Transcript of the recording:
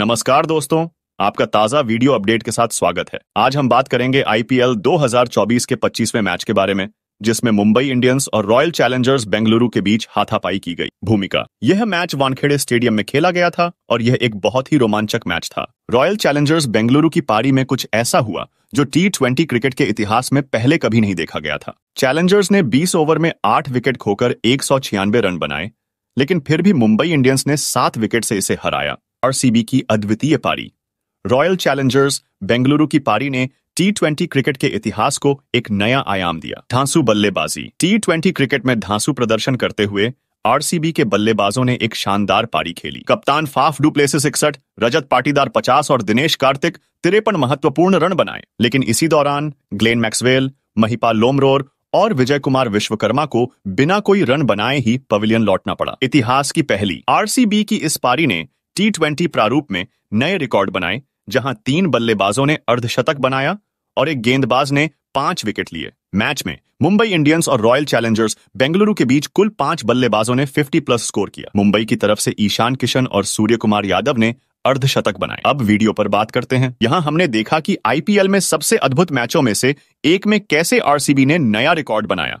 नमस्कार दोस्तों आपका ताजा वीडियो अपडेट के साथ स्वागत है आज हम बात करेंगे आईपीएल 2024 के 25वें मैच के बारे में जिसमें मुंबई इंडियंस और रॉयल चैलेंजर्स बेंगलुरु के बीच हाथापाई की गई भूमिका यह मैच वानखेड़े स्टेडियम में खेला गया था और यह एक बहुत ही रोमांचक मैच था रॉयल चैलेंजर्स बेंगलुरु की पारी में कुछ ऐसा हुआ जो टी ट्वेंटी क्रिकेट के इतिहास में पहले कभी नहीं देखा गया था चैलेंजर्स ने 20 ओवर में 8 विकेट खोकर एक रन बनाए लेकिन फिर भी मुंबई इंडियंस ने सात विकेट से इसे हराया आरसीबी की अद्वितीय पारी रॉयल चैलेंजर्स बेंगलुरु की पारी ने टी ट्वेंटी क्रिकेट के इतिहास को एक नया आयाम दिया धांसू बल्लेबाजी टी ट्वेंटी क्रिकेट में धांसू प्रदर्शन करते हुए आरसीबी के बल्लेबाजों ने एक शानदार पारी खेली कप्तान फाफ डू प्लेसिस इकसठ रजत पाटीदार पचास और दिनेश कार्तिक तिरपन महत्वपूर्ण रन बनाए लेकिन इसी दौरान ग्लेन मैक्सवेल महिपाल लोमरोर और विजय कुमार विश्वकर्मा को बिना कोई रन बनाए ही पवेलियन लौटना पड़ा इतिहास की पहली आरसीबी की इस पारी ने टी ट्वेंटी प्रारूप में नए रिकॉर्ड बनाए जहां तीन बल्लेबाजों ने अर्धशतक बनाया और एक गेंदबाज ने पांच विकेट लिए मैच में मुंबई इंडियंस और रॉयल चैलेंजर्स बेंगलुरु के बीच कुल पांच बल्लेबाजों ने 50 प्लस स्कोर किया मुंबई की तरफ से ईशान किशन और सूर्य कुमार यादव ने अर्धशतक बनाए अब वीडियो पर बात करते हैं यहाँ हमने देखा कि आईपीएल में सबसे अद्भुत मैचों में से एक में कैसे आरसीबी ने नया रिकॉर्ड बनाया